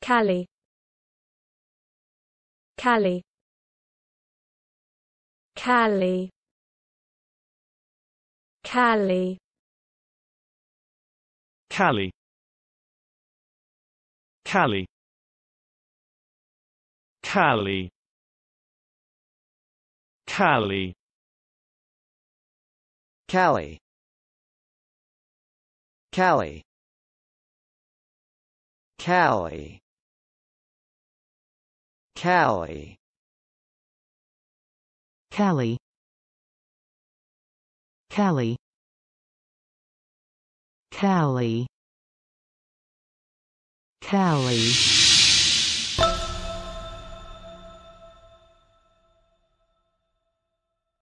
Cali Cali Cali Cali Cali Cali Cali Cali Cali Cali Cali Cali Cali Cali Cali Cali